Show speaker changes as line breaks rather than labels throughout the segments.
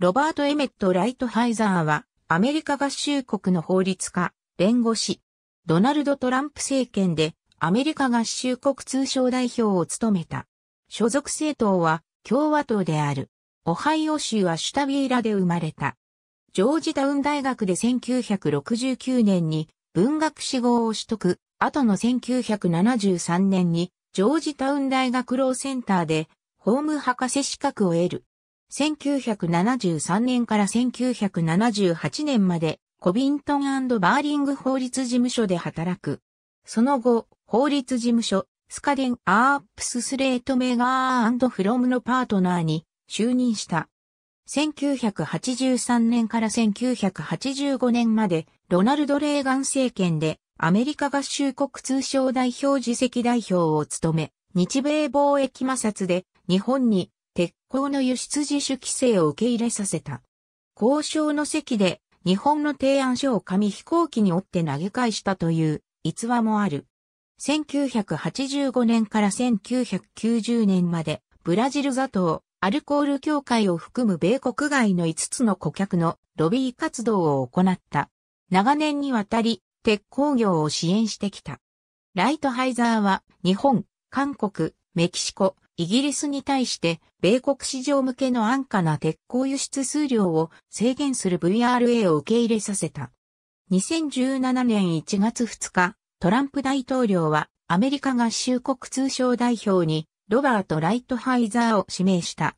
ロバート・エメット・ライトハイザーは、アメリカ合衆国の法律家、弁護士、ドナルド・トランプ政権で、アメリカ合衆国通商代表を務めた。所属政党は、共和党である。オハイオ州はシュタビーラで生まれた。ジョージタウン大学で1969年に文学士号を取得、後の1973年にジョージタウン大学ローセンターでホーム博士資格を得る。1973年から1978年まで、コビントンバーリング法律事務所で働く。その後、法律事務所、スカデン・アープス・スレート・メガーフロムのパートナーに就任した。1983年から1985年まで、ロナルド・レーガン政権で、アメリカ合衆国通商代表次席代表を務め、日米貿易摩擦で日本に鉄鋼の輸出自主規制を受け入れさせた。交渉の席で日本の提案書を紙飛行機に折って投げ返したという逸話もある。1985年から1990年までブラジル座島、アルコール協会を含む米国外の5つの顧客のロビー活動を行った。長年にわたり鉄鋼業を支援してきた。ライトハイザーは日本、韓国、メキシコ、イギリスに対して米国市場向けの安価な鉄鋼輸出数量を制限する VRA を受け入れさせた。2017年1月2日、トランプ大統領はアメリカ合衆国通商代表にロバート・ライトハイザーを指名した。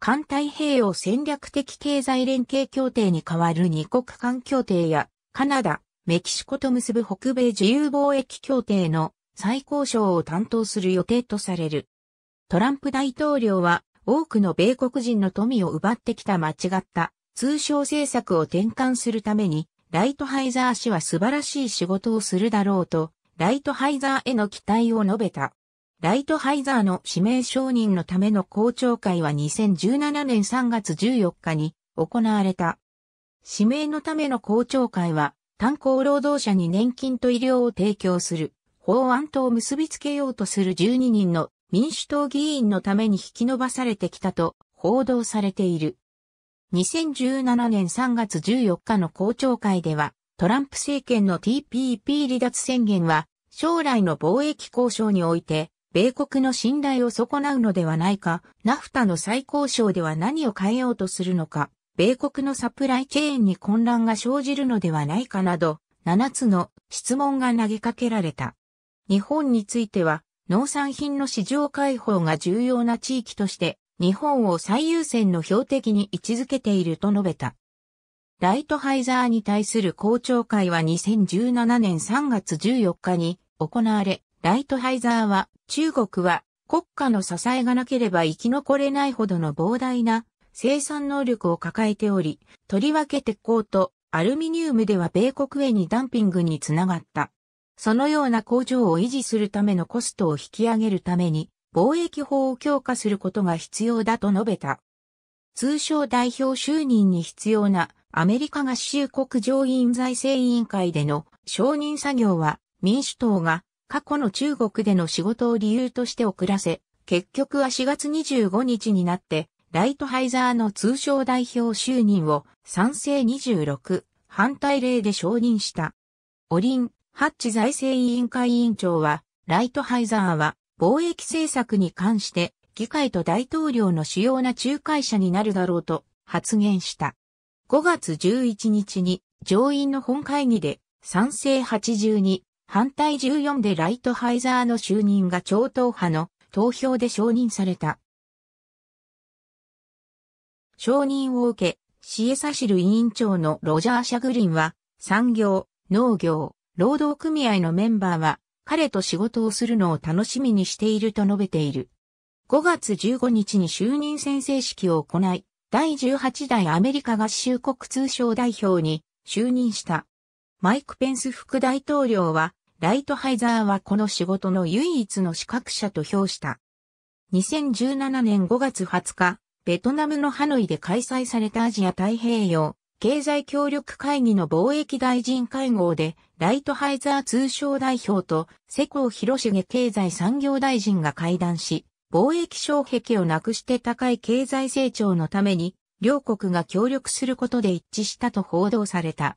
環太平洋戦略的経済連携協定に代わる二国間協定やカナダ、メキシコと結ぶ北米自由貿易協定の再交渉を担当する予定とされる。トランプ大統領は多くの米国人の富を奪ってきた間違った通商政策を転換するためにライトハイザー氏は素晴らしい仕事をするだろうとライトハイザーへの期待を述べた。ライトハイザーの指名承認のための公聴会は2017年3月14日に行われた。指名のための公聴会は炭鉱労働者に年金と医療を提供する法案とを結びつけようとする12人の民主党議員のために引き伸ばされてきたと報道されている。2017年3月14日の公聴会では、トランプ政権の TPP 離脱宣言は、将来の貿易交渉において、米国の信頼を損なうのではないか、ナフタの再交渉では何を変えようとするのか、米国のサプライチェーンに混乱が生じるのではないかなど、7つの質問が投げかけられた。日本については、農産品の市場開放が重要な地域として日本を最優先の標的に位置づけていると述べた。ライトハイザーに対する公聴会は2017年3月14日に行われ、ライトハイザーは中国は国家の支えがなければ生き残れないほどの膨大な生産能力を抱えており、とりわけ鉄鋼とアルミニウムでは米国へにダンピングにつながった。そのような工場を維持するためのコストを引き上げるために、貿易法を強化することが必要だと述べた。通商代表就任に必要なアメリカ合衆国上院財政委員会での承認作業は民主党が過去の中国での仕事を理由として遅らせ、結局は4月25日になってライトハイザーの通商代表就任を賛成26、反対例で承認した。オリン、ハッチ財政委員会委員長は、ライトハイザーは、貿易政策に関して、議会と大統領の主要な仲介者になるだろうと発言した。5月11日に上院の本会議で賛成82、反対14でライトハイザーの就任が超党派の投票で承認された。承認を受け、シエサシル委員長のロジャー・シャグリンは、産業、農業、労働組合のメンバーは彼と仕事をするのを楽しみにしていると述べている。5月15日に就任宣誓式を行い、第18代アメリカ合衆国通商代表に就任した。マイク・ペンス副大統領は、ライトハイザーはこの仕事の唯一の資格者と評した。2017年5月20日、ベトナムのハノイで開催されたアジア太平洋経済協力会議の貿易大臣会合で、ライトハイザー通商代表と世耕弘重経済産業大臣が会談し、貿易障壁をなくして高い経済成長のために、両国が協力することで一致したと報道された。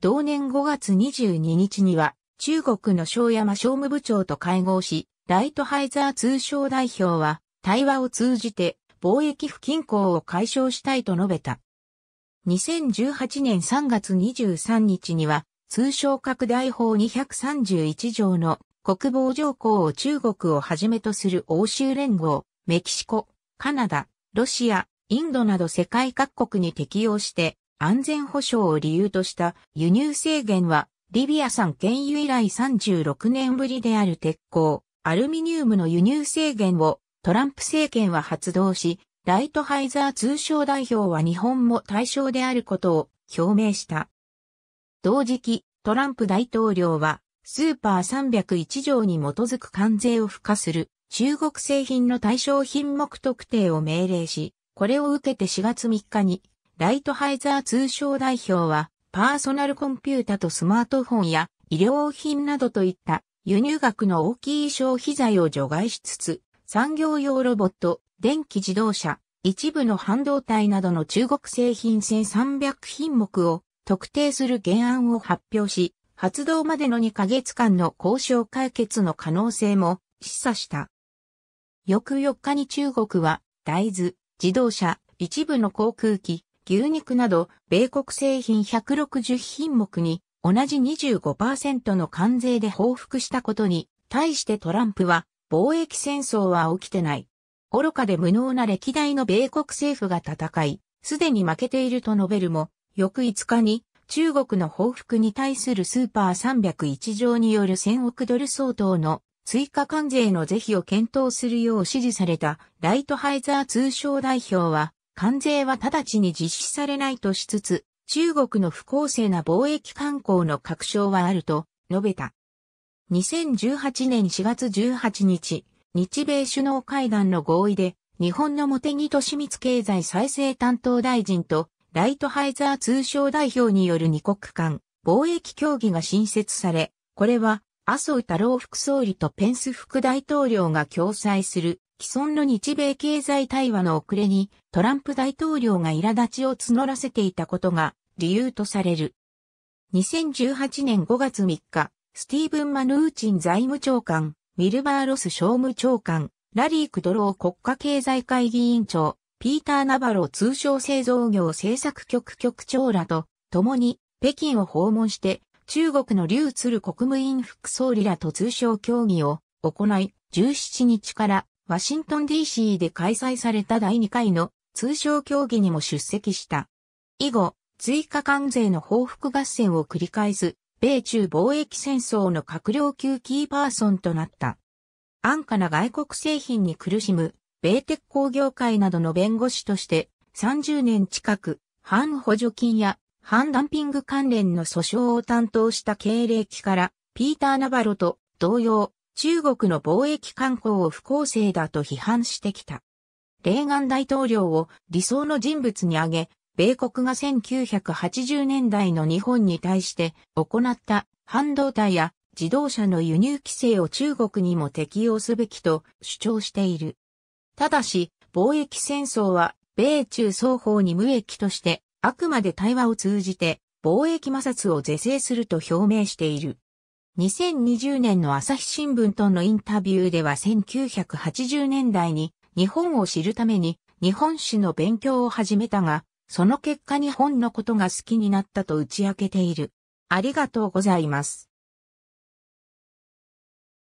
同年5月22日には、中国の正山商務部長と会合し、ライトハイザー通商代表は、対話を通じて貿易不均衡を解消したいと述べた。2018年3月23日には、通商拡大法231条の国防条項を中国をはじめとする欧州連合、メキシコ、カナダ、ロシア、インドなど世界各国に適用して安全保障を理由とした輸入制限はリビア産原油以来36年ぶりである鉄鋼、アルミニウムの輸入制限をトランプ政権は発動し、ライトハイザー通商代表は日本も対象であることを表明した。同時期、トランプ大統領は、スーパー301条に基づく関税を付加する中国製品の対象品目特定を命令し、これを受けて4月3日に、ライトハイザー通商代表は、パーソナルコンピュータとスマートフォンや医療品などといった輸入額の大きい消費財を除外しつつ、産業用ロボット、電気自動車、一部の半導体などの中国製品1300品目を特定する原案を発表し、発動までの2ヶ月間の交渉解決の可能性も示唆した。翌4日に中国は大豆、自動車、一部の航空機、牛肉など米国製品160品目に同じ25%の関税で報復したことに対してトランプは貿易戦争は起きてない。愚かで無能な歴代の米国政府が戦い、すでに負けていると述べるも、翌5日に中国の報復に対するスーパー301条による1000億ドル相当の追加関税の是非を検討するよう指示されたライトハイザー通商代表は、関税は直ちに実施されないとしつつ、中国の不公正な貿易観光の確証はあると述べた。2018年4月18日、日米首脳会談の合意で、日本の茂木敏光経済再生担当大臣と、ライトハイザー通商代表による二国間貿易協議が新設され、これは麻生太郎副総理とペンス副大統領が共催する既存の日米経済対話の遅れにトランプ大統領が苛立ちを募らせていたことが理由とされる。2018年5月3日、スティーブン・マヌーチン財務長官、ミルバーロス商務長官、ラリー・クドロー国家経済会議委員長、ピーター・ナバロ通商製造業政策局局長らと共に北京を訪問して中国の劉鶴国務院副総理らと通商協議を行い17日からワシントン DC で開催された第2回の通商協議にも出席した。以後、追加関税の報復合戦を繰り返す米中貿易戦争の閣僚級キーパーソンとなった。安価な外国製品に苦しむ、米鉄工業界などの弁護士として、30年近く、反補助金や反ダンピング関連の訴訟を担当した経歴から、ピーター・ナバロと同様、中国の貿易慣行を不公正だと批判してきた。レーガン大統領を理想の人物に挙げ、米国が1980年代の日本に対して行った半導体や自動車の輸入規制を中国にも適用すべきと主張している。ただし、貿易戦争は米中双方に無益として、あくまで対話を通じて貿易摩擦を是正すると表明している。2020年の朝日新聞とのインタビューでは1980年代に日本を知るために日本史の勉強を始めたが、その結果に本のことが好きになったと打ち明けている。ありがとうございます。